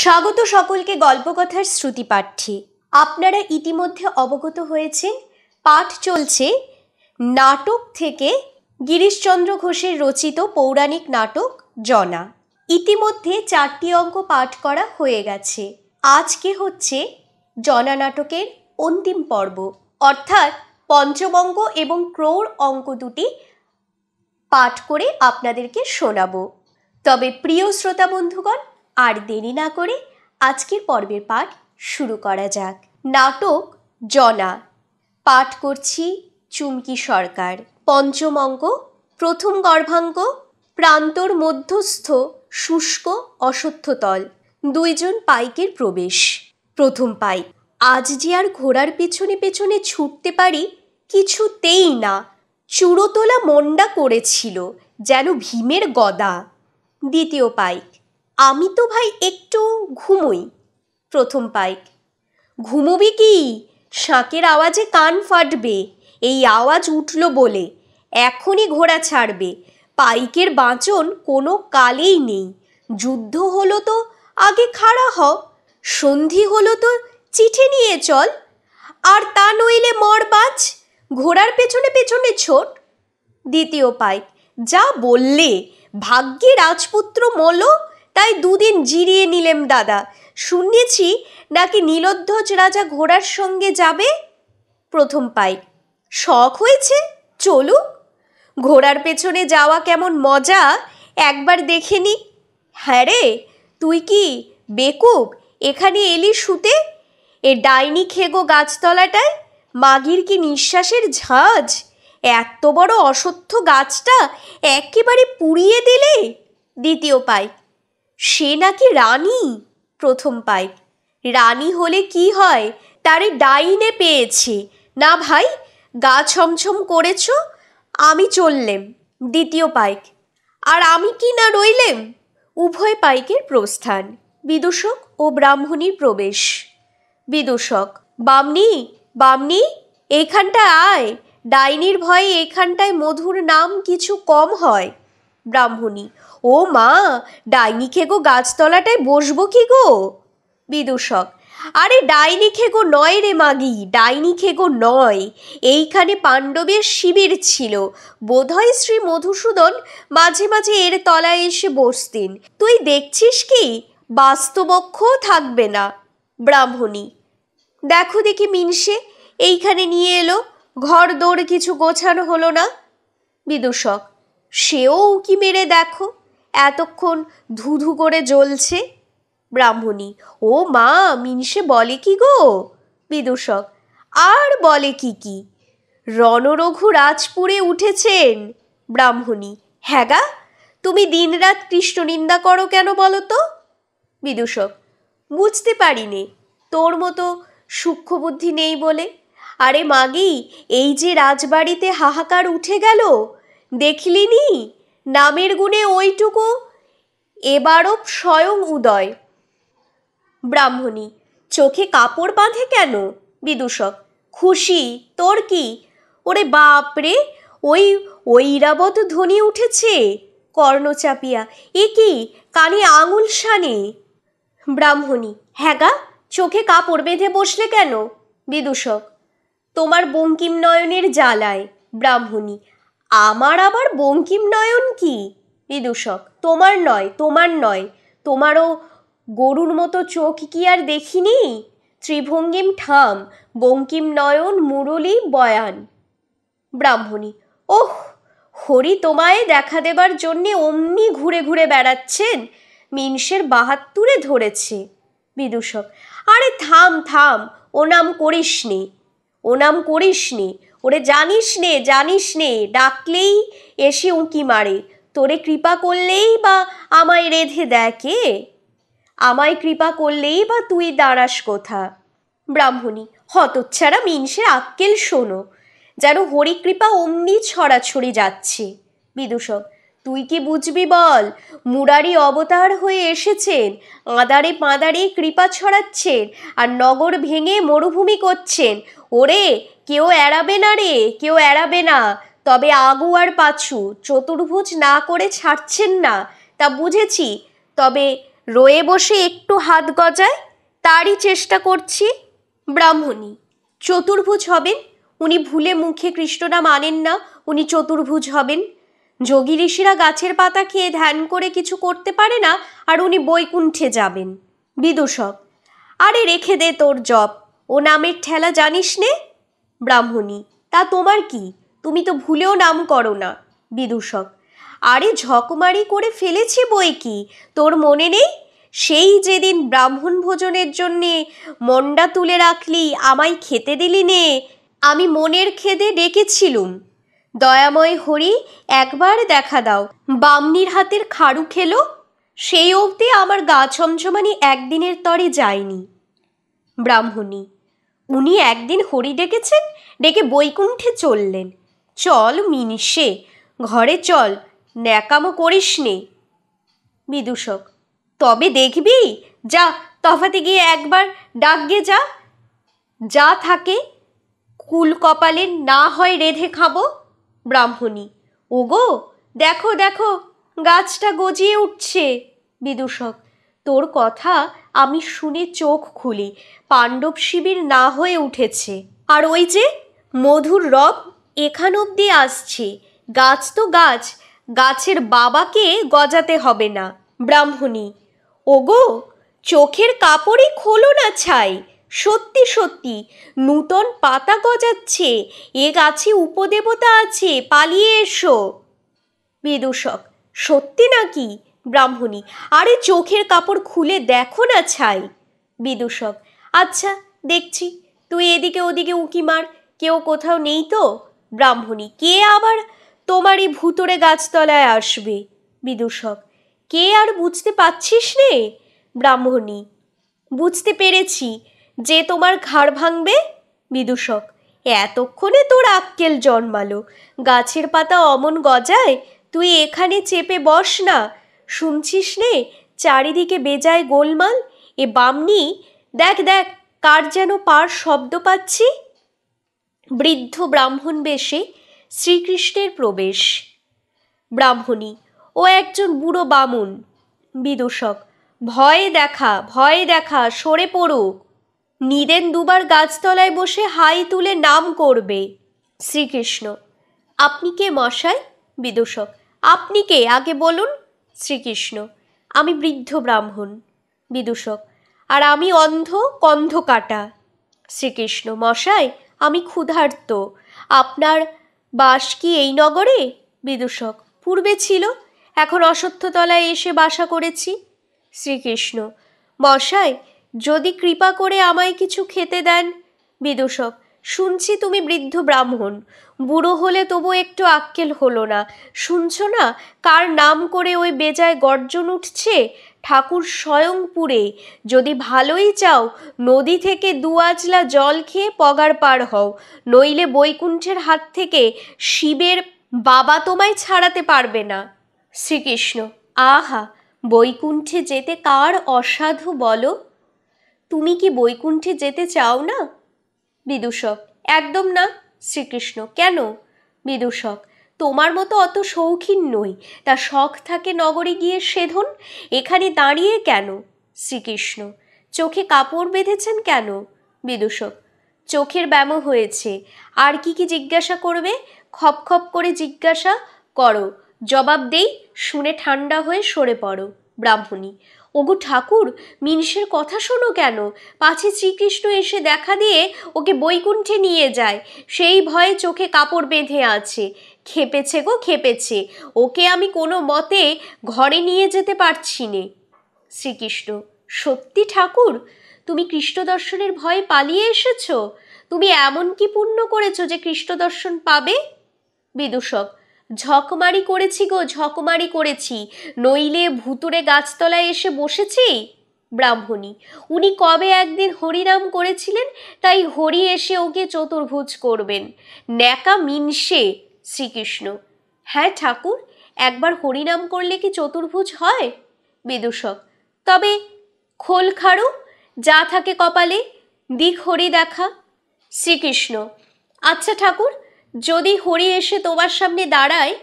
স্বাগত সকলকে গল্পকথার শ্রুতি পাঠ্যে আপনারা ইতিমধ্যে অবগত হয়েছেন পাঠ চলছে নাটক থেকে গিরিশচন্দ্র ঘোষের রচিত পৌরাণিক নাটক জনা ইতিমধ্যে চারটি অঙ্ক পাঠ করা হয়ে গেছে আজকে হচ্ছে জনা নাটকের অন্তিম পর্ব অর্থাৎ পঞ্চবঙ্গ এবং ক্রৌড় অঙ্ক দুটি পাঠ করে আপনাদেরকে শোনাবো তবে প্রিয় শ্রোতা বন্ধুগণ আর দেরি না করে আজকের পর্বের পাঠ শুরু করা যাক নাটক জনা পাঠ করছি চুমকি সরকার পঞ্চম অঙ্গ প্রথম গর্ভাঙ্গ প্রান্তর মধ্যস্থ শুষ্ক অসত্যতল দুইজন পাইকের প্রবেশ প্রথম পাই আজ যে আর ঘোড়ার পেছনে পেছনে ছুটতে পারি কিছুতেই না চুরোতলা মন্ডা করেছিল যেন ভীমের গদা দ্বিতীয় পাইক আমি তো ভাই একটু ঘুমোই প্রথম পাইক ঘুমোবি কি শাঁকের আওয়াজে কান ফাটবে এই আওয়াজ উঠল বলে এখনই ঘোড়া ছাড়বে পাইকের বাঁচন কোনো কালেই নেই যুদ্ধ হলো তো আগে খাড়া হ সন্ধি হলো তো চিঠি নিয়ে চল আর তা নইলে মর বাঁচ ঘোড়ার পেছনে পেছনে ছোট দ্বিতীয় পাইক যা বললে ভাগ্যে রাজপুত্র মলো তাই দুদিন জিরিয়ে নিলেম দাদা শুনেছি নাকি নীলধ্বজ রাজা ঘোড়ার সঙ্গে যাবে প্রথম পাই শখ হয়েছে চলু ঘোড়ার পেছনে যাওয়া কেমন মজা একবার দেখে নি হ্যাঁ রে তুই কি বেকুব এখানে এলি শুতে এ ডাইনি খেগো গাছতলাটায় মাগির কি নিঃশ্বাসের ঝাঁজ এত বড় অসত্য গাছটা একেবারে পুড়িয়ে দিলে দ্বিতীয় পাই সে নাকি রানী প্রথম পাইপ রানী হলে কি হয় তারে ডাইনে পেয়েছে না ভাই গা ছমছম করেছ আমি চললেম দ্বিতীয় পাইক আর আমি কি না রইলেম উভয় পাইকের প্রস্থান বিদূষক ও ব্রাহ্মণীর প্রবেশ বিদূষক বামনি বামনি এইখানটা আয় ডাইনির ভয়ে এখানটায় মধুর নাম কিছু কম হয় ব্রাহ্মণী ও মা ডাইনি খেগো গাছতলাটায় বসবো কি গো বিদূষক আরে ডাইনি খেগো নয় রে মাগি ডাইনি খেগো নয় এইখানে পাণ্ডবের শিবির ছিল বোধহয় শ্রী মধুসূদন মাঝে মাঝে এর তলায় এসে বসতেন তুই দেখছিস কি বাস্তবক্ষ থাকবে না ব্রাহ্মণী দেখো দেখি মিনসে এইখানে নিয়ে এলো ঘর দৌড় কিছু গোছানো হলো না বিদূষক সেও উকি মেরে দেখো এতক্ষণ ধুধু করে জ্বলছে ব্রাহ্মণী ও মা মিনসে বলে কি গো বিদূষক আর বলে কি কি রণরঘু রাজপুরে উঠেছেন ব্রাহ্মণী হ্যাগা তুমি দিনরাত কৃষ্ণ নিন্দা করো কেন বলো তো বিদূষক বুঝতে পারিনে তোর মতো সূক্ষ্ম বুদ্ধি নেই বলে আরে মাগি এই যে রাজবাড়িতে হাহাকার উঠে গেল দেখলিনি নামের গুণে ওইটুকু এবারও স্বয়ং উদয় ব্রাহ্মণী চোখে কাপড় বাঁধে কেন বিদূষক খুশি তোর কি ওরে বাপ রে ওই ঐরাবত ধ্বনি উঠেছে কর্ণ চাপিয়া এ কি কানে আঙুল সানে ব্রাহ্মণী হ্যাগা চোখে কাপড় বেঁধে বসলে কেন বিদূষক তোমার বঙ্কিম নয়নের জ্বালায় ব্রাহ্মণী আমার আবার বঙ্কিম নয়ন কি বিদূষক তোমার নয় তোমার নয় তোমারও গরুর মতো চোখ কি আর দেখিনি ত্রিভঙ্গিম ঠাম বঙ্কিম নয়ন মুরলী বয়ান ব্রাহ্মণী ওহ হরি তোমায় দেখা দেবার জন্যে অমনি ঘুরে ঘুরে বেড়াচ্ছেন মিনসের বাহাত্তুরে ধরেছে বিদূষক আরে থাম থাম ও নাম ওনাম করিসনি ও নাম ওরে জানিস নে জানিস নে ডাকলেই এসে উঁকি মারে তোরে কৃপা করলেই বা আমায় রেধে দেখে আমায় কৃপা করলেই বা তুই দাঁড়াস কোথা ব্রাহ্মণী হতচ্ছাড়া মিনসের আক্কেল শোনো যেন হরিকৃপা অমনি ছড়াছড়ি যাচ্ছে বিদূষক তুই কি বুঝবি বল মুরারি অবতার হয়ে এসেছেন আদারে পাঁদারে কৃপা ছড়াচ্ছেন আর নগর ভেঙে মরুভূমি করছেন ওরে কেউ এড়াবে না রে কেউ এড়াবে না তবে আগু আর পাছু চতুর্ভুজ না করে ছাড়ছেন না তা বুঝেছি তবে রয়ে বসে একটু হাত গজায় তারই চেষ্টা করছি ব্রাহ্মণী চতুর্ভুজ হবেন উনি ভুলে মুখে কৃষ্ণনাম আনেন না উনি চতুর্ভুজ হবেন যোগী ঋষিরা গাছের পাতা খেয়ে ধ্যান করে কিছু করতে পারে না আর উনি বৈকুণ্ঠে যাবেন বিদূষক আরে রেখে দে তোর জব ও নামের ঠেলা জানিস নে ব্রাহ্মণী তা তোমার কি তুমি তো ভুলেও নাম করো না বিদূষক আরে ঝকমারি করে ফেলেছি বই কি তোর মনে নেই সেই যেদিন ব্রাহ্মণ ভোজনের জন্যে মন্ডা তুলে রাখলি আমায় খেতে দিলি নে আমি মনের খেদে ডেকেছিলুম দয়াময় হরি একবার দেখা দাও বামনির হাতের খাড়ু খেলো সেই অবধি আমার গা ছমছমানি একদিনের তরে যায়নি ব্রাহ্মণী উনি একদিন হরি ডেকেছেন ডেকে বৈকুণ্ঠে চললেন চল মিনিষে ঘরে চল ন্যাকামো করিস নে বিদূষক তবে দেখবি যা তফাতে গিয়ে একবার ডাকগে যা যা থাকে কুল না হয় রেধে খাবো ব্রাহ্মণী ওগো দেখো দেখো গাছটা গজিয়ে উঠছে বিদূষক তোর কথা আমি শুনে চোখ খুলি পাণ্ডব শিবির না হয়ে উঠেছে আর ওই যে মধুর রব এখান অব্দি আসছে গাছ তো গাছ গাছের বাবাকে গজাতে হবে না ব্রাহ্মণী ওগো চোখের কাপড়ে খোলো না ছাই সত্যি সত্যি নূতন পাতা গজাচ্ছে এ গাছে উপদেবতা আছে পালিয়ে এসো বিদূষক সত্যি নাকি ব্রাহ্মণী আরে চোখের কাপড় খুলে দেখো না ছাই বিদূষক আচ্ছা দেখছি তুই এদিকে ওদিকে উঁকি মার কেউ কোথাও নেই তো ব্রাহ্মণী কে আবার তোমার এই ভূতরে গাছতলায় আসবে বিদূষক কে আর বুঝতে পাচ্ছিস নে ব্রাহ্মণী বুঝতে পেরেছি যে তোমার ঘাড় ভাঙবে বিদূষক এতক্ষণে তোর আক্কেল জন্মালো গাছের পাতা অমন গজায় তুই এখানে চেপে বস না শুনছিস নে চারিদিকে বেজায় গোলমাল এ বামনি দেখ দেখ কার যেন পার শব্দ পাচ্ছি বৃদ্ধ ব্রাহ্মণ বেশে শ্রীকৃষ্ণের প্রবেশ ব্রাহ্মণী ও একজন বুড়ো বামুন বিদূষক ভয়ে দেখা ভয়ে দেখা সরে পড়ুক নিদেন দুবার গাছতলায় বসে হাই তুলে নাম করবে শ্রীকৃষ্ণ আপনি কে মশাই বিদূষক আপনি কে আগে বলুন শ্রীকৃষ্ণ আমি বৃদ্ধ ব্রাহ্মণ বিদূষক আর আমি অন্ধ কন্ধ কাটা শ্রীকৃষ্ণ মশাই আমি ক্ষুধার্ত আপনার বাস কি এই নগরে বিদূষক পূর্বে ছিল এখন অসত্যতলায় এসে বাসা করেছি শ্রীকৃষ্ণ মশাই যদি কৃপা করে আমায় কিছু খেতে দেন বিদূষক শুনছি তুমি বৃদ্ধ ব্রাহ্মণ বুড়ো হলে তবু একটু আক্কেল হলো না শুনছ না কার নাম করে ওই বেজায় গর্জন উঠছে ঠাকুর স্বয়ংপুরে যদি ভালোই চাও নদী থেকে দু আজলা জল খেয়ে পগার পার হও নইলে বৈকুণ্ঠের হাত থেকে শিবের বাবা তোমায় ছাড়াতে পারবে না শ্রীকৃষ্ণ আহা বৈকুণ্ঠে যেতে কার অসাধু বলো তুমি কি বৈকুণ্ঠে যেতে চাও না বিদূষক একদম না শ্রীকৃষ্ণ কেন বিদূষক তোমার মতো অত শৌখিন নই তা শখ থাকে নগরে গিয়ে সেধন এখানে দাঁড়িয়ে কেন শ্রীকৃষ্ণ চোখে কাপড় বেঁধেছেন কেন বিদূষক চোখের ব্যামো হয়েছে আর কি কি জিজ্ঞাসা করবে খপ খপ করে জিজ্ঞাসা করো জবাব দেই শুনে ঠান্ডা হয়ে সরে পড়ো ব্রাহ্মণী ওগো ঠাকুর মিনসের কথা শোনো কেন পাছে শ্রীকৃষ্ণ এসে দেখা দিয়ে ওকে বৈকুণ্ঠে নিয়ে যায় সেই ভয়ে চোখে কাপড় বেঁধে আছে খেপেছে গো খেপেছে ওকে আমি কোনো মতে ঘরে নিয়ে যেতে পারছি নে শ্রীকৃষ্ণ সত্যি ঠাকুর তুমি কৃষ্ণ দর্শনের ভয়ে পালিয়ে এসেছ তুমি এমন কি পুণ্য করেছো যে কৃষ্ণ দর্শন পাবে বিদূষক ঝকমারি করেছি গো ঝকমারি করেছি নইলে ভুতুরে গাছতলায় এসে বসেছি ব্রাহ্মণী উনি কবে একদিন হরিনাম করেছিলেন তাই হরি এসে ওকে চতুর্ভুজ করবেন ন্যাকা মিনসে শ্রীকৃষ্ণ হ্যাঁ ঠাকুর একবার হরিনাম করলে কি চতুর্ভুজ হয় বিদূষক তবে খোল খাড়ু যা থাকে কপালে দিক হরি দেখা শ্রীকৃষ্ণ আচ্ছা ঠাকুর যদি হরি এসে তোমার সামনে দাঁড়ায়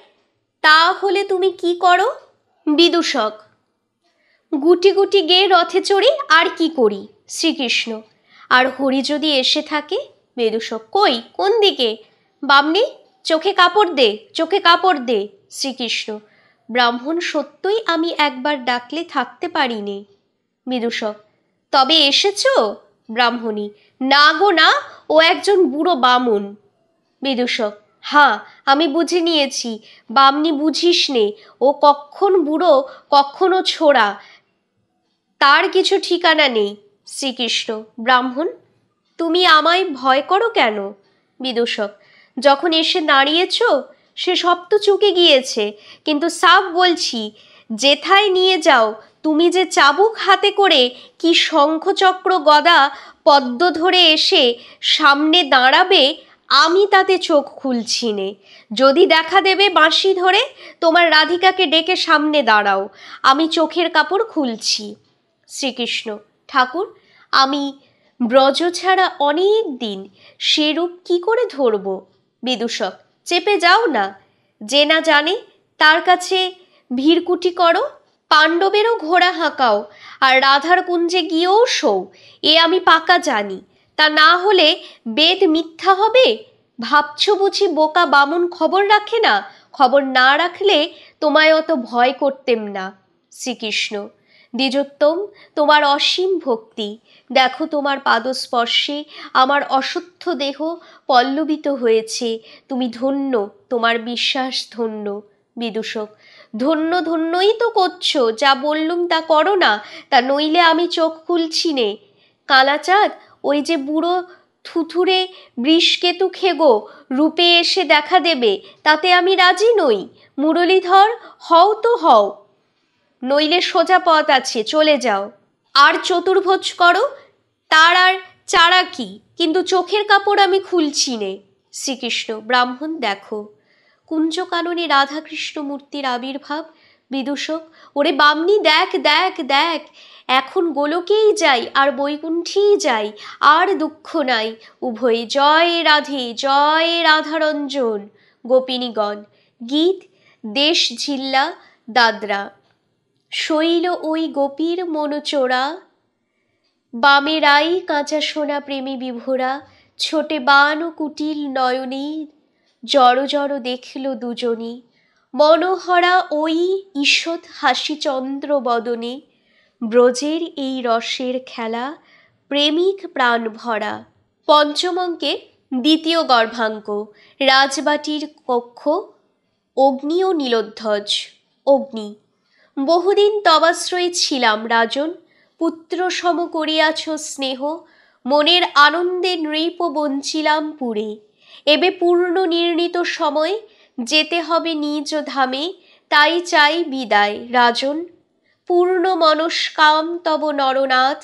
তাহলে তুমি কি করো বিদূষক গুটি গুটি গেয়ে রথে চড়ি আর কি করি শ্রীকৃষ্ণ আর হরি যদি এসে থাকে বিদূষক কই কোন দিকে বামনি চোখে কাপড় দে চোখে কাপড় দে শ্রীকৃষ্ণ ব্রাহ্মণ সত্যই আমি একবার ডাকলে থাকতে পারিনি বিদূষক তবে এসেছ ব্রাহ্মণী না গো না ও একজন বুড়ো বামুন বিদূষক হাঁ আমি বুঝে নিয়েছি বামনি বুঝিস নে ও কখন বুড়ো কখনো ছোড়া তার কিছু ঠিকানা নেই শ্রীকৃষ্ণ ব্রাহ্মণ তুমি আমায় ভয় করো কেন বিদূষক যখন এসে দাঁড়িয়েছ সে সব তো চুকে গিয়েছে কিন্তু সাফ বলছি যেথায় নিয়ে যাও তুমি যে চাবুক হাতে করে কি শঙ্খচক্র গদা পদ্ম ধরে এসে সামনে দাঁড়াবে আমি তাতে চোখ খুলছি নে যদি দেখা দেবে বাঁশি ধরে তোমার রাধিকাকে ডেকে সামনে দাঁড়াও আমি চোখের কাপড় খুলছি শ্রীকৃষ্ণ ঠাকুর আমি ব্রজ ছাড়া অনেক দিন সেরূপ কি করে ধরব বিদূষক চেপে যাও না যে না জানে তার কাছে ভিড়কুটি করো পাণ্ডবেরও ঘোড়া হাঁকাও আর রাধার কুঞ্জে গিয়েও শো এ আমি পাকা জানি তা না হলে বেদ মিথ্যা হবে ভাবছ বুঝি বোকা বামুন খবর রাখে না খবর না রাখলে তোমায় অত ভয় করতেম না শ্রীকৃষ্ণ দ্বিজোত্তম তোমার অসীম ভক্তি দেখো তোমার পাদস্পর্শে আমার অসুস্থ দেহ পল্লবিত হয়েছে তুমি ধন্য তোমার বিশ্বাস ধন্য বিদূষক ধন্য ধন্যই তো করছো যা বললুম তা করো না তা নইলে আমি চোখ খুলছি নে কালাচাঁদ ওই যে বুড়ো থুথুরে বৃষকেতু খেগো রূপে এসে দেখা দেবে তাতে আমি রাজি নই মুরলীধর হও তো হও নইলে সোজা পথ আছে চলে যাও আর চতুর্ভোজ করো তার আর চারা কি কিন্তু চোখের কাপড় আমি খুলছি নে শ্রীকৃষ্ণ ব্রাহ্মণ দেখো কুঞ্জকাননে রাধাকৃষ্ণ মূর্তির আবির্ভাব বিদূষক ওরে বামনি দেখ দেখ দেখ এখন গোলকেই যাই আর বৈকুণ্ঠেই যাই আর দুঃখ নাই উভয়ে জয় রাধে জয় রাধারঞ্জন গোপিনীগণ গীত দেশ ঝিল্লা দাদরা শৈল ওই গোপীর মনোচোরা বামেরাই কাঁচা সোনা প্রেমী বিভোরা ছোটে বান ও কুটিল নয়নী জড়ো জড়ো দেখল দুজনী মনোহরা ওই ঈষৎ হাসি চন্দ্র বদনে ব্রজের এই রসের খেলা প্রেমিক প্রাণ ভরা পঞ্চম অঙ্কে দ্বিতীয় গর্ভাঙ্ক রাজবাটির কক্ষ অগ্নি ও নীলোধ্বজ অগ্নি বহুদিন তবাশ্রয়ে ছিলাম রাজন পুত্র সম করিয়াছ স্নেহ মনের আনন্দে নৃপ বঞ্চিলাম পুরে এবে পূর্ণ নির্ণীত সময় যেতে হবে নিজ ধামে তাই চাই বিদায় রাজন পূর্ণ মনস্কাম তব নরনাথ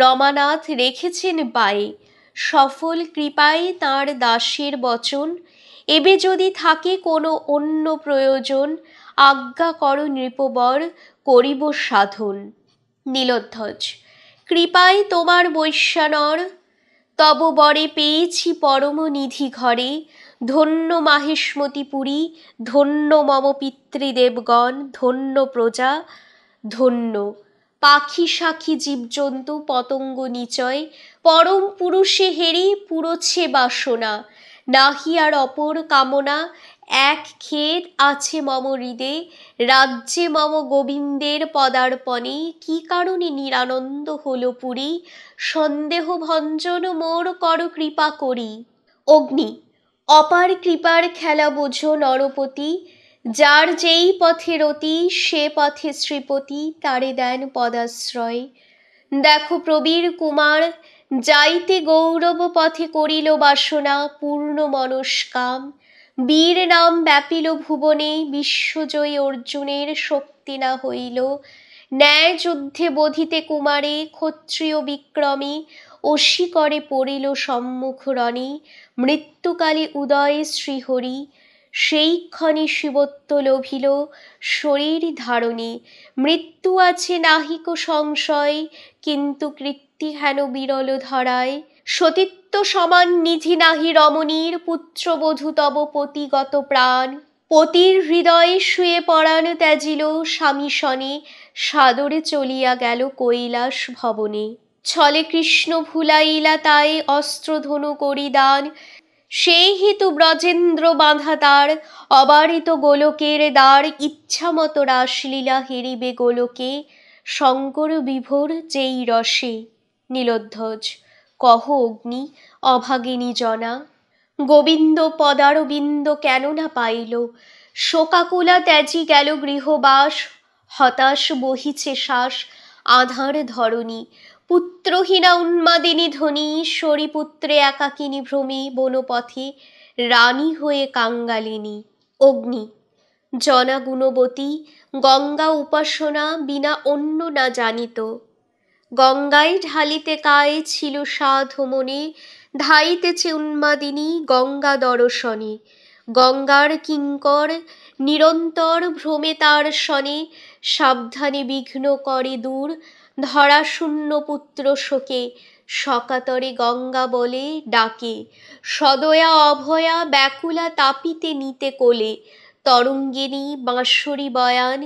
রমানাথ রেখেছেন পায়ে সফল কৃপায় তাঁর দাসের বচন এবে যদি থাকে কোনো অন্য প্রয়োজন আজ্ঞা কর নৃপবর করিব সাধন নীলধ্বজ কৃপায় তোমার বৈশ্যানর তব বরে পেয়েছি পরম নিধি ঘরে ধন্য মাহেশমতিপুরী ধন্য মম পিতৃদেবগণ ধন্য প্রজা ধন্য পাখি সাখি জীবজন্তু পতঙ্গ নিচয় পরম পুরুষে হেরি পুরোছে বাসনা নাহি আর অপর কামনা এক খেদ আছে মম হৃদে রাজ্যে মম গোবিন্দের পদার্পণে কি কারণে নিরানন্দ হল পুরী সন্দেহ ভঞ্জন মোর কর কৃপা করি অগ্নি অপার কৃপার খেলা বোঝো নরপতি যার যেই পথে রতি সে পথে শ্রীপতি তারে দেন পদাশ্রয় দেখো প্রবীর কুমার যাইতে গৌরব পথে করিল বাসনা পূর্ণ মনস্কাম বীর নাম ব্যাপিল ভুবনে বিশ্বজয়ী অর্জুনের শক্তি না হইল ন্যায় যুদ্ধে বধিতে কুমারে ক্ষত্রিয় বিক্রমে অসি করে পড়িল সম্মুখ রণী মৃত্যুকালে উদয়ে শ্রীহরি সেইক্ষণে শিবত্ব লভিল শরীর ধারণে মৃত্যু আছে নাহিক সংশয় কিন্তু কৃত্তি হেন বিরল ধরায় সতীত্ব সমান নিধি নাহি রমণীর পুত্রবধূ তব পতিগত প্রাণ পতির হৃদয়ে শুয়ে পরাণ ত্যাজিল স্বামী শনে সাদরে চলিয়া গেল কৈলাস ভবনে ছলে কৃষ্ণ ভুলাইলা তাই অস্ত্রধনু করিদান দান সেই হেতু ব্রজেন্দ্র বাঁধা তার অবারিত গোলকের দ্বার মতো রাসলীলা হেরিবে গোলকে শঙ্কর বিভোর যেই রসে নীলধ্বজ কহ অগ্নি অভাগিনী জনা গোবিন্দ পদারবিন্দ কেন না পাইল শোকাকুলা ত্যাজি গেল গৃহবাস হতাশ বহিছে শ্বাস আধার ধরণী পুত্রহীনা উন্মাদিনী ধনী সরিপুত্রে একাকিনী ভ্রমি বনপথে রানী হয়ে কাঙ্গালিনী অগ্নি জনা গুণবতী গঙ্গা উপাসনা বিনা অন্য না জানিত গঙ্গায় ঢালিতে কায়ে ছিল সাধ মনে ধাইতেছে উন্মাদিনী গঙ্গা দর্শনে গঙ্গার কিঙ্কর নিরন্তর ভ্রমে তার শনে সাবধানে বিঘ্ন করে দূর ধরা শূন্য পুত্র শোকে সকাতরে গঙ্গা বলে ডাকে সদয়া অভয়া ব্যাকুলা তাপিতে নিতে কোলে তরঙ্গিনী বাঁশরী বয়ান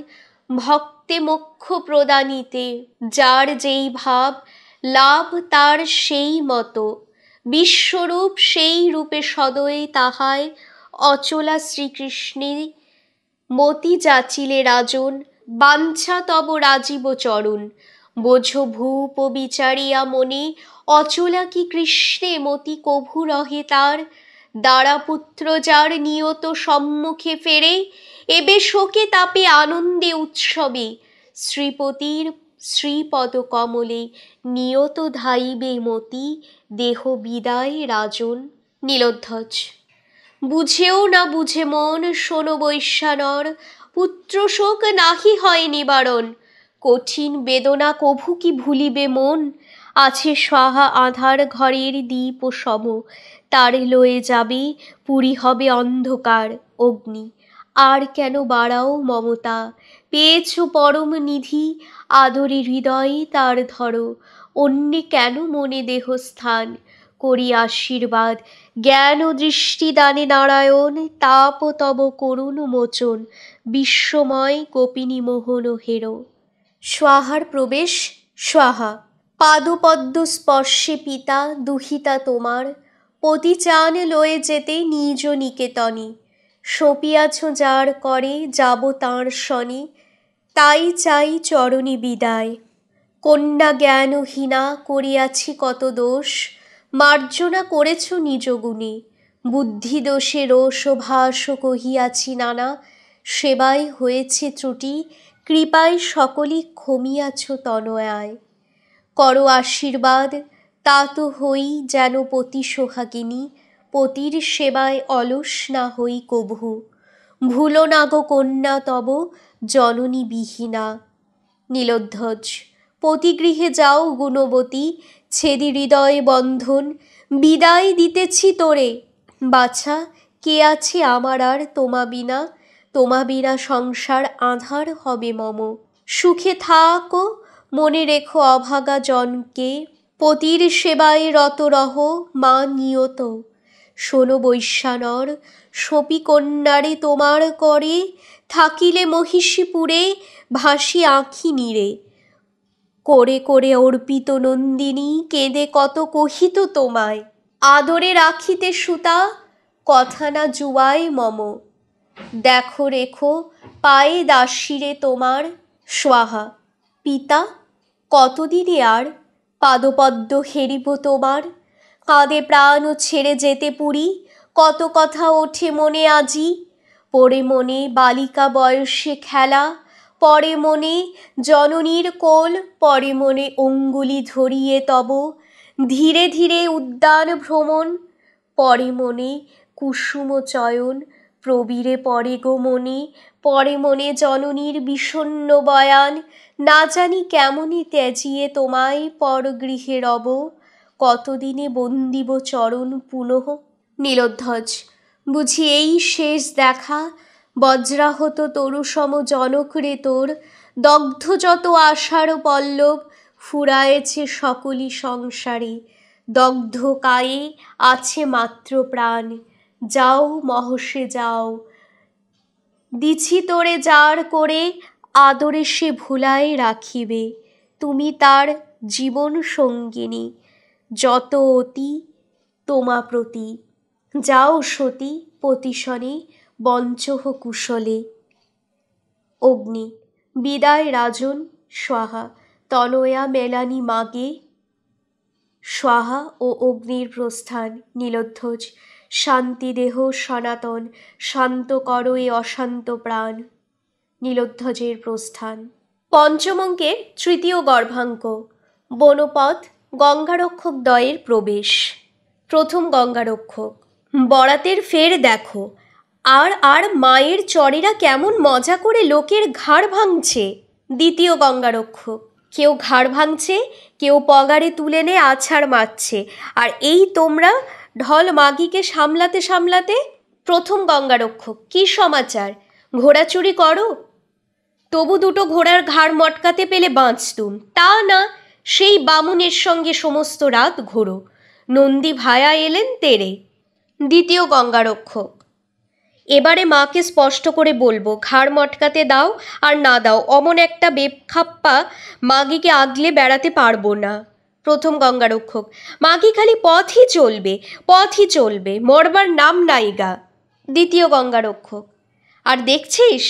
ভক্তে মোক্ষ প্রদানিতে যার যেই ভাব লাভ তার সেই মতো বিশ্বরূপ সেই রূপে সদয়ে তাহায় অচলা শ্রীকৃষ্ণে মতি যাচিলে রাজন বাঞ্ছা তব রাজীব চরণ বোঝো ভূপ বিচারিয়া মনে অচলা কি কৃষ্ণে মতি কভু রহে তার পুত্র যার নিয়ত সম্মুখে ফেরে এবে শোকে তাপে আনন্দে উৎসবে শ্রীপতির শ্রীপদ কমলে নিয়ত ধাইবে মতি দেহ বিদায় রাজন নীলধ্বজ বুঝেও না বুঝে মন শোনো বৈশ্যানর পুত্রশোক নাহি হয় নিবারণ কঠিন বেদনা কভু কি ভুলিবে মন আছে সাহা আধার ঘরের দ্বীপ ও সম তার লয়ে যাবে পুরী হবে অন্ধকার অগ্নি আর কেন বাড়াও মমতা পেয়েছ পরম নিধি আদরে হৃদয়ে তার ধরো অন্যে কেন মনে দেহস্থান করি আশীর্বাদ জ্ঞান ও দৃষ্টি দানে নারায়ণ তাপ তব করুণ মোচন বিশ্বময় গোপিনী মোহন হেরো স্বাহার প্রবেশ স্বাহা পাদপদ্ম স্পর্শে পিতা দুহিতা তোমার পতি চান লয়ে যেতে নিজ নিকেতনে সপিয়াছ যার করে যাব তাঁর শনি তাই চাই চরণী বিদায় কন্যা জ্ঞানহীনা করিয়াছি কত দোষ মার্জনা করেছ নিজ গুণে বুদ্ধিদোষে রোষ ভাষ কহিয়াছি নানা সেবাই হয়েছে ত্রুটি কৃপায় সকলই খমিয়াছ তনয়ায় কর আশীর্বাদ তা তো হই যেন পতি সোহাগিনী পতির সেবায় অলস না হই কভু ভুল নাগ কন্যা তব জননী বিহীনা নীলধ্বজ পতিগৃহে যাও গুণবতী ছেদি হৃদয় বন্ধন বিদায় দিতেছি তোরে বাছা কে আছে আমার আর তোমা বিনা তোমাবিরা সংসার আধার হবে মম সুখে থাকো মনে রেখো অভাগা জনকে পতির সেবায় রত রহ মা নিয়ত শোনো বৈশ্যানর সপি কন্যারে তোমার করে থাকিলে মহিষীপুরে ভাসি আঁখি নিরে করে করে অর্পিত নন্দিনী কেঁদে কত কহিত তোমায় আদরে রাখিতে সুতা কথা না জুয়ায় মম দেখো রেখো পায়ে দাসিরে তোমার সোহা পিতা কতদিনে আর পাদপদ্ম হেরিব তোমার কাঁদে প্রাণ ছেড়ে যেতে পুরি কত কথা ওঠে মনে আজি পরে মনে বালিকা বয়সে খেলা পরে মনে জননীর কোল পরে মনে অঙ্গুলি ধরিয়ে তব ধীরে ধীরে উদ্যান ভ্রমণ পরে মনে কুসুম চয়ন প্রবীরে পরে গো মনি পরে মনে জননীর বিষণ্ন বয়ান না জানি কেমনই ত্যাজিয়ে তোমায় পরগৃহে রব কতদিনে বন্দিব চরণ পুনঃ নীলোধ্বজ বুঝি এই শেষ দেখা বজ্রাহত তরুসম জনক রে তোর দগ্ধ যত আশার পল্লব ফুরায়েছে সকলি সংসারে দগ্ধ কায়ে আছে মাত্র প্রাণ যাও মহর্ষে যাও দিছি তোরে যার করে আদরে সে ভুলায় রাখিবে তুমি তার জীবন সঙ্গিনী যত অতি তোমা প্রতি যাও সতী পতিশনে বঞ্চহ কুশলে অগ্নি বিদায় রাজন সহা তনয়া মেলানি মাগে সহা ও অগ্নির প্রস্থান নীলধ্বজ শান্তিদেহ সনাতন শান্ত কর এ অশান্ত প্রাণ নীলধ্বজের প্রস্থান পঞ্চমঙ্কের তৃতীয় গর্ভাঙ্ক বনপথ গঙ্গারক্ষক দয়ের প্রবেশ প্রথম গঙ্গারক্ষক বরাতের ফের দেখো আর আর মায়ের চরেরা কেমন মজা করে লোকের ঘাড় ভাঙছে দ্বিতীয় গঙ্গারক্ষক কেউ ঘাড় ভাঙছে কেউ পগারে তুলে নে আছাড় মারছে আর এই তোমরা ঢল মাগিকে সামলাতে সামলাতে প্রথম গঙ্গারক্ষক কি সমাচার ঘোড়া চুরি করো তবু দুটো ঘোড়ার ঘাড় মটকাতে পেলে বাঁচতুম তা না সেই বামুনের সঙ্গে সমস্ত রাত ঘোরো নন্দী ভায়া এলেন তেরে দ্বিতীয় গঙ্গারক্ষক এবারে মাকে স্পষ্ট করে বলবো ঘাড় মটকাতে দাও আর না দাও অমন একটা বেপখাপ্পা মাগিকে আগলে বেড়াতে পারবো না প্রথম গঙ্গারক্ষক খালি পথই চলবে পথই চলবে মরবার নাম নাই গা দ্বিতীয় গঙ্গারক্ষক আর দেখছিস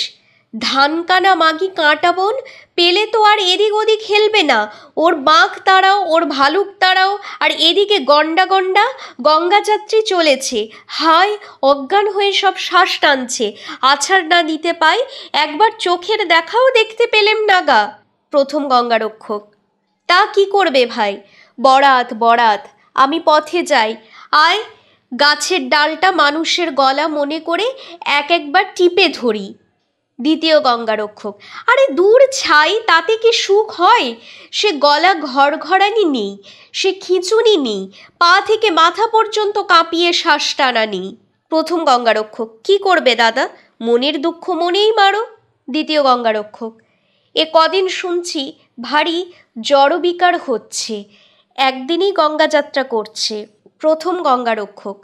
ধান কানা মাগি কাঁটা বোন পেলে তো আর এদিক ওদিক খেলবে না ওর বাঁক তাড়াও ওর ভালুক তাড়াও আর এদিকে গন্ডা গন্ডা গঙ্গাযাত্রী চলেছে হায় অজ্ঞান হয়ে সব শ্বাস টানছে আছাড় না দিতে পাই একবার চোখের দেখাও দেখতে পেলেম না গা প্রথম গঙ্গারক্ষক তা কি করবে ভাই বরাত বরাত আমি পথে যাই আয় গাছের ডালটা মানুষের গলা মনে করে এক একবার টিপে ধরি দ্বিতীয় গঙ্গারক্ষক আরে দূর ছাই তাতে কি সুখ হয় সে গলা ঘর ঘরানি নেই সে খিঁচুনি নেই পা থেকে মাথা পর্যন্ত কাঁপিয়ে শ্বাস টানা নেই প্রথম গঙ্গারক্ষক কি করবে দাদা মনের দুঃখ মনেই মারো দ্বিতীয় গঙ্গারক্ষক এ কদিন শুনছি ভারী জড়বিকার হচ্ছে একদিনই গঙ্গাযাত্রা করছে প্রথম গঙ্গারক্ষক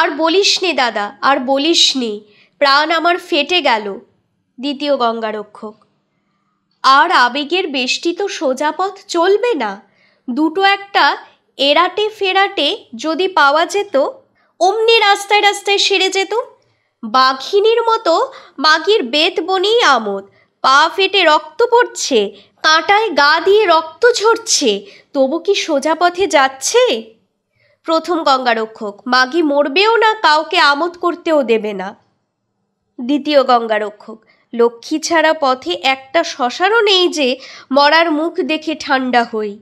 আর বলিস নে দাদা আর বলিস নে প্রাণ আমার ফেটে গেল দ্বিতীয় গঙ্গারক্ষক আর আবেগের বেষ্টিত সোজাপথ চলবে না দুটো একটা এরাটে ফেরাটে যদি পাওয়া যেত অমনি রাস্তায় রাস্তায় সেরে যেত বাঘিনীর মতো মাগির বেত বনেই আমোদ পা ফেটে রক্ত পড়ছে কাঁটায় গা দিয়ে রক্ত ঝরছে তবু কি সোজা পথে যাচ্ছে প্রথম গঙ্গারক্ষক মাগি মরবেও না কাউকে আমোদ করতেও দেবে না দ্বিতীয় গঙ্গারক্ষক লক্ষ্মী ছাড়া পথে একটা শ্মশানও নেই যে মরার মুখ দেখে ঠান্ডা হই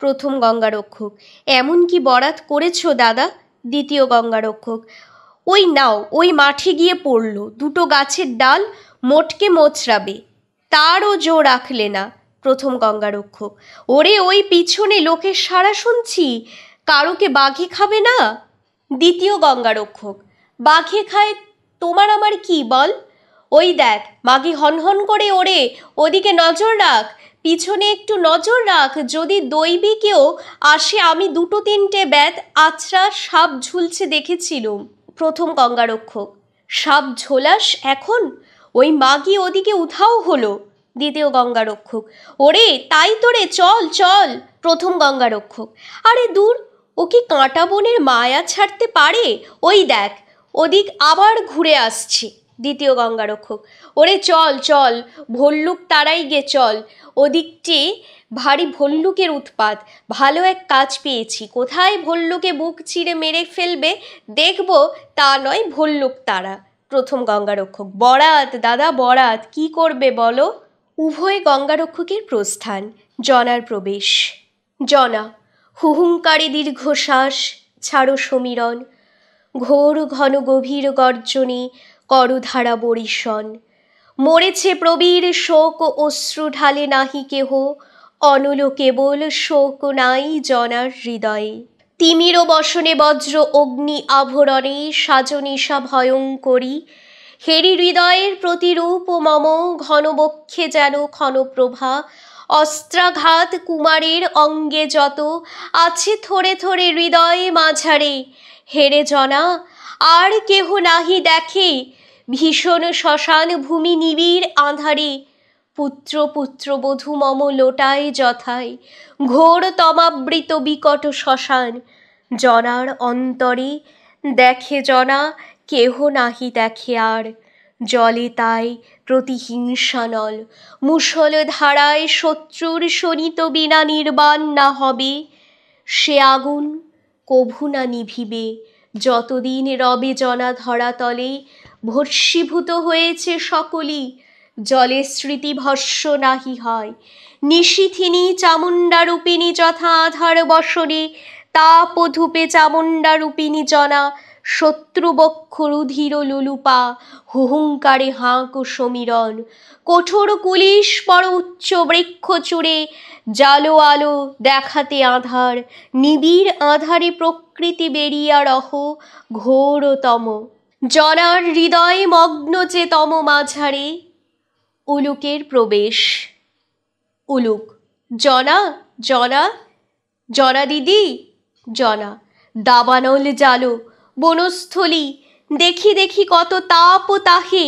প্রথম গঙ্গারক্ষক এমন কি বরাত করেছ দাদা দ্বিতীয় গঙ্গারক্ষক ওই নাও ওই মাঠে গিয়ে পড়ল দুটো গাছের ডাল মোটকে মোচড়াবে তারও জো রাখলে না প্রথম গঙ্গারক্ষক ওরে ওই পিছনে লোকের সারা শুনছি কারোকে বাঘে খাবে না দ্বিতীয় গঙ্গারক্ষক বাঘে খায় তোমার আমার কি বল ওই দেখ হন হনহন করে ওরে ওদিকে নজর রাখ পিছনে একটু নজর রাখ যদি দৈবী কেউ আসে আমি দুটো তিনটে ব্যাত আছড়া সাপ ঝুলছে দেখেছিলুম প্রথম গঙ্গারক্ষক সাপ ঝোলাস এখন ওই মাগি ওদিকে উধাও হলো দ্বিতীয় গঙ্গারক্ষক ওরে তাই তোরে চল চল প্রথম গঙ্গারক্ষক আরে দূর ও কি কাঁটা বনের মায়া ছাড়তে পারে ওই দেখ ওদিক আবার ঘুরে আসছে দ্বিতীয় গঙ্গারক্ষক ওরে চল চল ভল্লুক তারাই গে চল ওদিকটি ভারী ভল্লুকের উৎপাত ভালো এক কাজ পেয়েছি কোথায় ভল্লুকে বুক চিড়ে মেরে ফেলবে দেখব তা নয় ভল্লুক তারা প্রথম গঙ্গারক্ষক বরাত দাদা বরাত কি করবে বলো উভয় গঙ্গারক্ষকের প্রস্থান জনার প্রবেশ জনা হুহুঙ্কারে দীর্ঘশ্বাস ছাড়ো সমীরণ ঘোর ঘন গভীর গর্জনে করধারা বরিশন মরেছে প্রবীর শোক অশ্রু ঢালে নাহি কেহ অনল কেবল শোক নাই জনার হৃদয়ে তিমির বসনে বজ্র অগ্নি আভরণে সাজনিশা ভয়ঙ্করী হেরি হৃদয়ের প্রতিরূপ মম ঘনবক্ষে যেন ক্ষণপ্রভা অস্ত্রাঘাত কুমারের অঙ্গে যত আছে থরে থরে হৃদয়ে মাঝারে হেরে জনা আর কেহ নাহি দেখে ভীষণ শ্মশান ভূমি নিবিড় আঁধারে পুত্র পুত্রবধূ মম লোটায় যথায় ঘোর তমাবৃত বিকট শ্মশান জনার অন্তরে দেখে জনা কেহ নাহি দেখে আর জলে তাই প্রতিহিংসানল মুসল ধারায় শত্রুর শনিত বিনা নির্বাণ না হবে সে আগুন কভু না নিভিবে যতদিন রবে জনা ধরাতলে ভস্মীভূত হয়েছে সকলেই জলে ভস্য নাহি হয় নিশিথিনী চামুণ্ডা রূপিণী যথা আধার বসনে তাপ ধূপে চামুণ্ডা রূপিণী জনা শত্রুবক্ষ রুধির লুলুপা হুহুঙ্কারে হাঁক সমীরণ কঠোর কুলিশ পর উচ্চ বৃক্ষ চূড়ে জালো আলো দেখাতে আধার নিবিড় আধারে প্রকৃতি বেরিয়া রহ ঘোরতম জনার হৃদয়ে মগ্ন তম মাঝারে উলুকের প্রবেশ উলুক জনা জনা জনা দিদি জনা দাবানল জালো বনস্থলী দেখি দেখি কত তাপ তাহে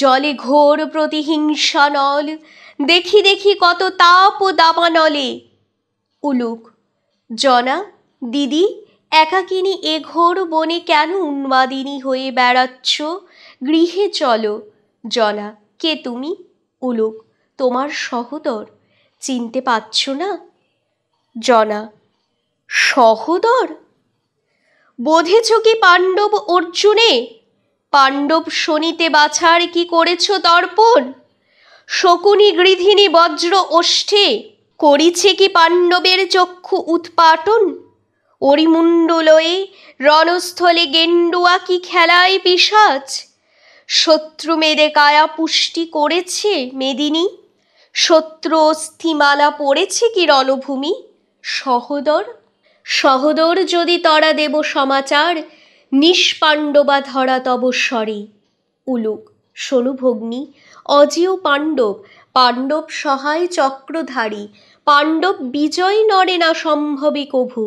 জলে ঘোর প্রতিহিংসা নল দেখি দেখি কত তাপ দাবানলে উলুক জনা দিদি একাকিনী এ ঘোর বনে কেন উন্মাদিনী হয়ে বেড়াচ্ছ গৃহে চলো জনা কে তুমি উলুক তোমার সহোদর চিনতে পাচ্ছ না জনা সহোদর বোধেছ কি পাণ্ডব অর্জুনে পাণ্ডব শনিতে বাছার কি করেছ তর্পণ শকুনি গৃধিনী বজ্র ওষ্ঠে করিছে কি পাণ্ডবের চক্ষু উৎপাটন অরিমুণ্ডলয়ে রণস্থলে গেন্ডুয়া কি খেলায় পিসাচ শত্রু মেদে কায়া পুষ্টি করেছে মেদিনী শত্রু অস্থিমালা পড়েছে কি রণভূমি সহদর সহদর যদি তরা দেব সমাচার নিষ্পাণ্ডবা ধরা তব স্বরে উলুক শোনো ভগ্নী অজেয় পাণ্ডব পাণ্ডব সহায় চক্রধারী পাণ্ডব বিজয় নরে না সম্ভবে কভু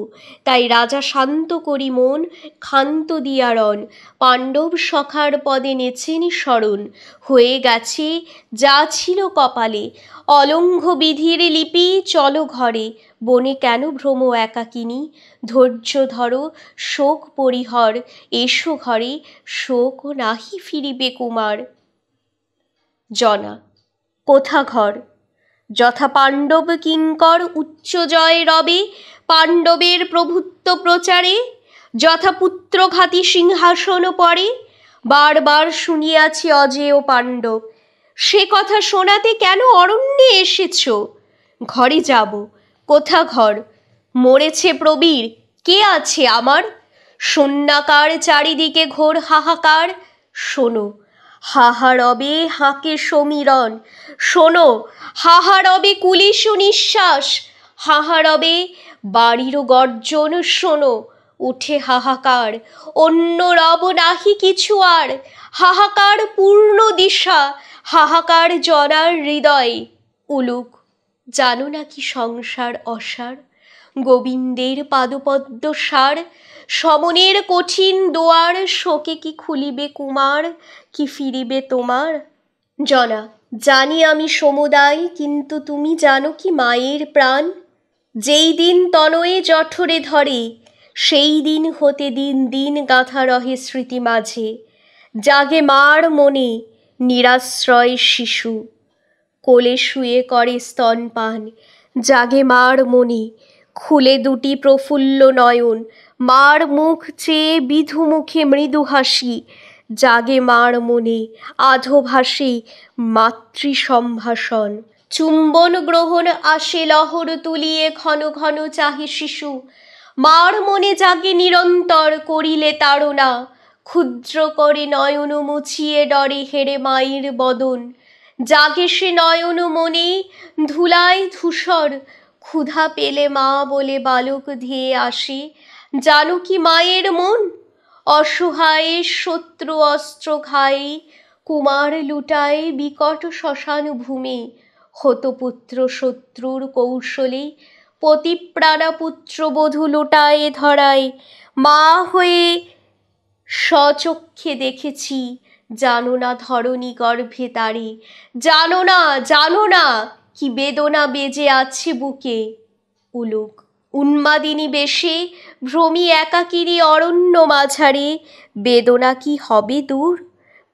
তাই রাজা শান্ত করি মন ক্ষান্ত দিয়ারণ পাণ্ডব সখার পদে নেছেন স্মরণ হয়ে গেছে যা ছিল কপালে অলঙ্ঘ বিধির লিপি চলো ঘরে বনে কেন ভ্রম একাকিনী ধৈর্য ধরো শোক পরিহর এসো ঘরে শোক নাহি ফিরিবে কুমার জনা কোথা ঘর যথা পাণ্ডব কিঙ্কর উচ্চজয় রবে পাণ্ডবের প্রভুত্ব প্রচারে যথা পুত্রঘাতী সিংহাসন পরে বারবার শুনিয়াছি অজেয় পাণ্ডব সে কথা শোনাতে কেন অরণ্যে এসেছ ঘরে যাব কোথা ঘর মরেছে প্রবীর কে আছে আমার সন্ন্যাকার চারিদিকে ঘোর হাহাকার শোনো হাহারবে হাঁকে সমীরণ শোনো হাহারবে রবে কুলিশ নিঃশ্বাস হাহা বাড়িরও গর্জন শোনো উঠে হাহাকার অন্য রব নাহি কিছু আর হাহাকার পূর্ণ দিশা হাহাকার জরার হৃদয় উলুক জানো নাকি সংসার অসার গোবিন্দের পাদপদ্ম সার সমনের কঠিন দোয়ার শোকে কি খুলিবে কুমার কি ফিরিবে তোমার জনা জানি আমি সমুদায় কিন্তু তুমি জানো কি মায়ের প্রাণ যেই দিন তনয়ে জঠরে ধরে সেই দিন হতে দিন দিন গাঁথা রহে স্মৃতি মাঝে জাগে মার মনে নিরাশ্রয় শিশু কোলে শুয়ে করে স্তন পান জাগে মার মনে খুলে দুটি প্রফুল্ল নয়ন মার মুখ চেয়ে বিধু মুখে মৃদু হাসি জাগে মার মনে আধো ভাসে মাতৃ সম্ভাষণ চুম্বন গ্রহণ আসে লহর তুলিয়ে ঘন ঘন চাহে শিশু মার মনে জাগে নিরন্তর করিলে তাড়না ক্ষুদ্র করে নয়ন মুছিয়ে ডরে হেরে মায়ের বদন জাগে সে নয়ন মনে ধুলায় ধূসর ক্ষুধা পেলে মা বলে বালক ধেয়ে আসে জানো কি মায়ের মন অসহায় শত্রু অস্ত্র ঘায়ে কুমার লুটায় বিকট শ্মশান হত হতপুত্র শত্রুর কৌশলী পতিপ্রাণা পুত্রবধূ লুটায় ধরায় মা হয়ে স্বচক্ষে দেখেছি জানো না ধরণী গর্ভে তারে জানো না জানো না কি বেদনা বেজে আছে বুকে উলুক উন্মাদিনী বেশে ভ্রমি একাকিনী অরণ্য মাঝারে বেদনা কি হবে দূর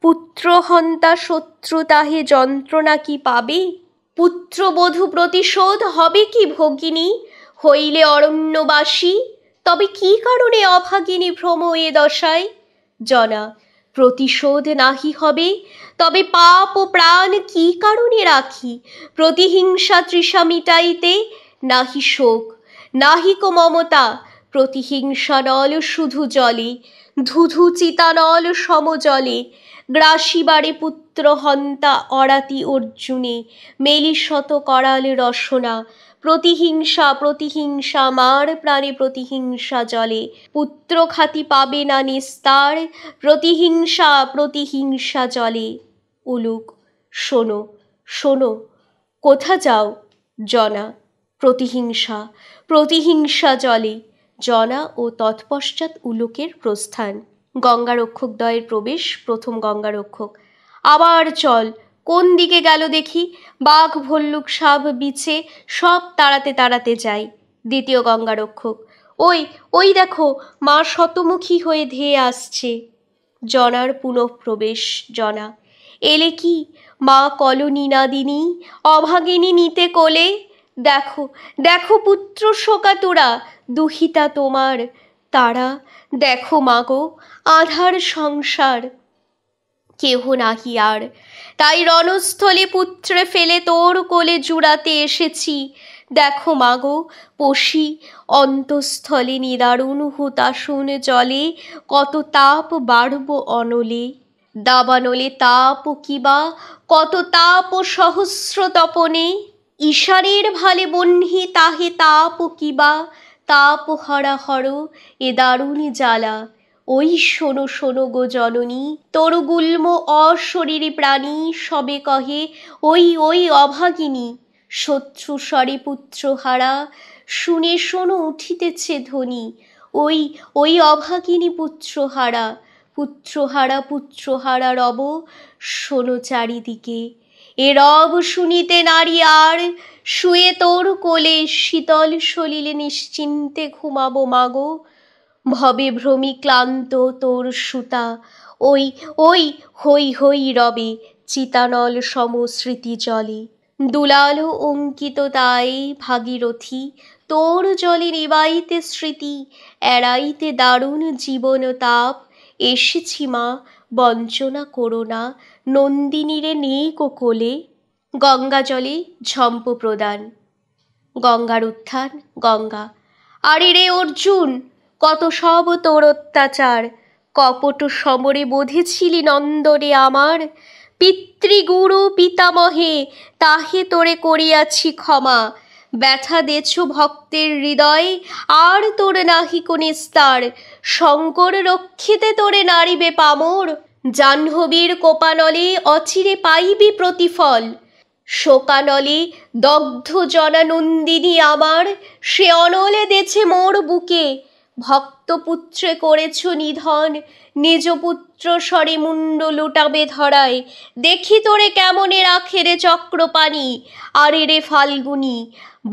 পুত্রহন্তা শত্রু তাহে যন্ত্রণা কি পাবে পুত্রবধূ প্রতিশোধ হবে কি ভগিনী হইলে অরণ্যবাসী তবে কি কারণে অভাগিনী ভ্রম এ দশায় জনা প্রতিশোধ নাহি হবে তবে পাপ ও প্রাণ কি কারণে রাখি প্রতিহিংসা তৃষা মিটাইতে নাহি শোক নাহিকো মমতা প্রতিহিংসা নল শুধু জলে ধুধু চিতানল সমজলে গ্রাসিবারে পুত্র হন্তা অরাতি অর্জুনে মেলি শত করাল রসনা প্রতিহিংসা প্রতিহিংসা মার প্রাণে প্রতিহিংসা জলে পুত্র খাতি পাবে না নিস্তার প্রতিহিংসা প্রতিহিংসা জলে উলুক শোনো শোনো কোথা যাও জনা প্রতিহিংসা প্রতিহিংসা জলে জনা ও তৎপশ্চাৎ উলোকের প্রস্থান গঙ্গারক্ষকদ্বয়ের প্রবেশ প্রথম গঙ্গারক্ষক আবার চল কোন দিকে গেল দেখি বাঘ ভল্লুক সাপ বিছে সব তাড়াতে তাড়াতে যাই দ্বিতীয় গঙ্গারক্ষক ওই ওই দেখো মা শতমুখী হয়ে ধেয়ে আসছে জনার পুনঃপ্রবেশ জনা এলে কি মা কলনীনাদিনী অভাগিনী নিতে কোলে দেখো দেখো পুত্র শোকাতুরা দুহিতা তোমার তারা দেখো মাগো আধার সংসার কেহ নাহি আর তাই রণস্থলে পুত্রে ফেলে তোর কোলে জুড়াতে এসেছি দেখো মাগো পশি অন্তঃস্থলে নিদারুণ হুতাসুন জলে কত তাপ বাড়ব অনলে দাবানলে তাপ কিবা কত তাপ সহস্র তপনে ঈশ্বরের ভালে বহ্নি তাহে তাপ কিবা তাপ হরা হর এ দারুণ জ্বালা ওই শোনো শোনো গো জননী তোর গুল্ম অশরীরী প্রাণী সবে কহে ওই ওই অভাগিনী শত্রু স্বরে পুত্র হারা শুনে শোনো উঠিতেছে ধ্বনি ওই ওই অভাগিনী পুত্র হারা পুত্রহারা পুত্রহারা রব শোনো চারিদিকে এ রব শুনিতে নারী আর শুয়ে তোর কোলে শীতল সলিলে নিশ্চিন্তে ঘুমাবো মাগো ভবে ভ্রমি ক্লান্ত তোর সুতা ওই ওই হই হই রবে চিতানল সমস্মৃতি জলে দুলাল অঙ্কিত তাই ভাগীরথী তোর জলে নিবাইতে স্মৃতি এড়াইতে দারুণ জীবন তাপ এসেছি মা বঞ্চনা করো না নন্দিনীরে নেই কোকোলে গঙ্গা জলে ঝম্প প্রদান গঙ্গার উত্থান গঙ্গা আরে রে অর্জুন কত সব তোর অত্যাচার কপট সমরে বোধেছিলি নন্দরে আমার পিতৃগুরু পিতামহে তাহে তোরে করিয়াছি ক্ষমা ব্যথা দেছ ভক্তের হৃদয়ে আর তোর নাহি কোন স্তার শঙ্কর রক্ষিতে তোরে নাড়িবে পামর জাহ্নবীর কোপানলে অচিরে পাইবি প্রতিফল শোকানলে দগ্ধ জনানন্দিনী আমার সে অনলে দেছে মোর বুকে ভক্তপুত্রে করেছ নিধন নিজ পুত্র স্বরে মুন্ড লুটাবে ধরায় দেখি তোরে কেমনে রাখে রে চক্রপানি আরে রে ফাল্গুনি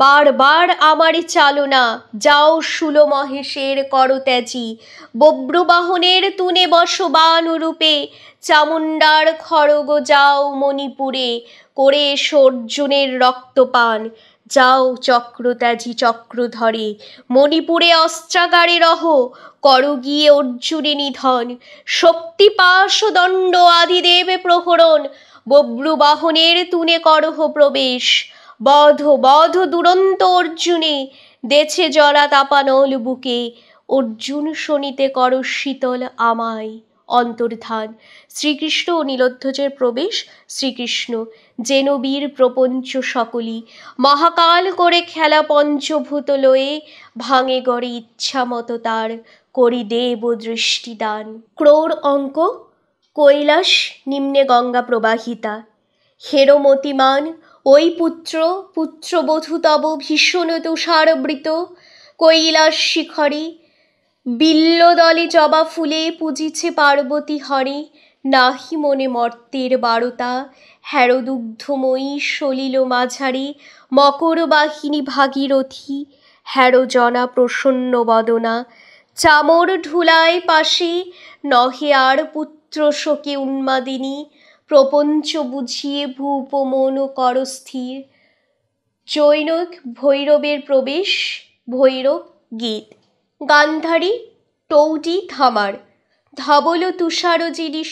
বারবার আমারে চালনা যাও সুলো মহেশের করত্যাজি বব্রুবাহনের তুনে বসবান রূপে চামুণ্ডার খড়গ যাও মণিপুরে করে রক্ত রক্তপান যাও চক্রত্যাজি ধরে মণিপুরে অস্ত্রাগারে রহ কর গিয়ে অর্জুনে নিধন শক্তি দণ্ড আদিদেব প্রহরণ বব্রু বাহনের তুনে করহ প্রবেশ বধ বধ দুরন্ত অর্জুনে দেছে জরা তাপানল বুকে অর্জুন শনিতে কর শীতল আমায় অন্তর্ধান শ্রীকৃষ্ণ ও নীলধ্বজের প্রবেশ শ্রীকৃষ্ণ জেনবীর প্রপঞ্চ সকলি মহাকাল করে খেলা পঞ্চভূত লয়ে ভাঙে গড়ে ইচ্ছা মতো তার করি দেব দৃষ্টিদান ক্রোর অঙ্ক কৈলাস নিম্নে গঙ্গা প্রবাহিতা হেরমতিমান ওই পুত্র পুত্রবধূ তব ভীষণ তুষারবৃত কৈলাস শিখরী বিল্লদলে জবা ফুলে পুজিছে পার্বতী হরে নাহি মনে মর্তের বারতা হ্যারদুগ্ধময়ী সলিল মাঝারে মকরবাহিনী ভাগীরথী জনা প্রসন্ন বদনা চামর ঢুলায় পাশে নহে আর পুত্র শোকে উন্মাদিনী প্রপঞ্চ বুঝিয়ে ভূপ মন করস্থির জৈনক ভৈরবের প্রবেশ ভৈরব গীত গান্ধারী টৌডি ধামার ধবল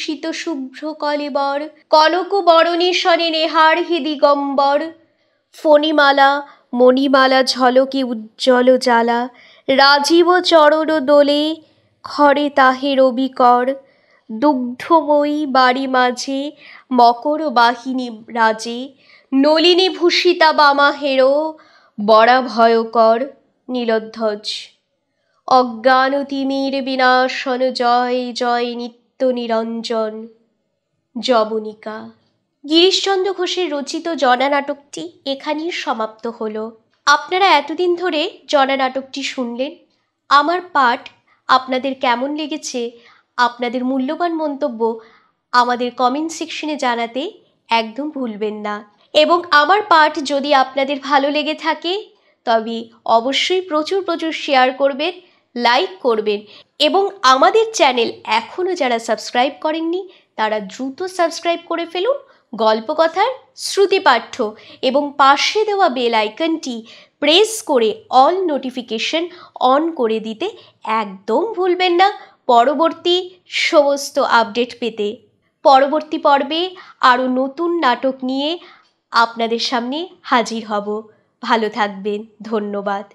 শীত শুভ্র কলেবর কনক বরণেশ্বরে নেহার হিদিগম্বর ফণিমালা মণিমালা ঝলকে উজ্জ্বল জ্বালা রাজীব চরণ দোলে খরে তাহে রবিকর দুগ্ধময়ী বাড়ি মাঝে মকর বাহিনী রাজে নলিনী ভূষিতা বামা হেরো বড়া ভয়কর নীলধ্বজ অজ্ঞানতিমির বিনাশন জয় জয় নিত্য নিরঞ্জন যবনিকা গিরিশচন্দ্র ঘোষের রচিত জনা নাটকটি এখানেই সমাপ্ত হল আপনারা এতদিন ধরে জনা নাটকটি শুনলেন আমার পাঠ আপনাদের কেমন লেগেছে আপনাদের মূল্যবান মন্তব্য আমাদের কমেন্ট সেকশনে জানাতে একদম ভুলবেন না এবং আমার পাঠ যদি আপনাদের ভালো লেগে থাকে তবে অবশ্যই প্রচুর প্রচুর শেয়ার করবেন লাইক করবেন এবং আমাদের চ্যানেল এখনও যারা সাবস্ক্রাইব করেননি তারা দ্রুত সাবস্ক্রাইব করে ফেলুন গল্পকথার শ্রুতিপাঠ্য এবং পাশে দেওয়া বেল আইকনটি প্রেস করে অল নোটিফিকেশন অন করে দিতে একদম ভুলবেন না পরবর্তী সমস্ত আপডেট পেতে পরবর্তী পর্বে আরও নতুন নাটক নিয়ে আপনাদের সামনে হাজির হব ভালো থাকবেন ধন্যবাদ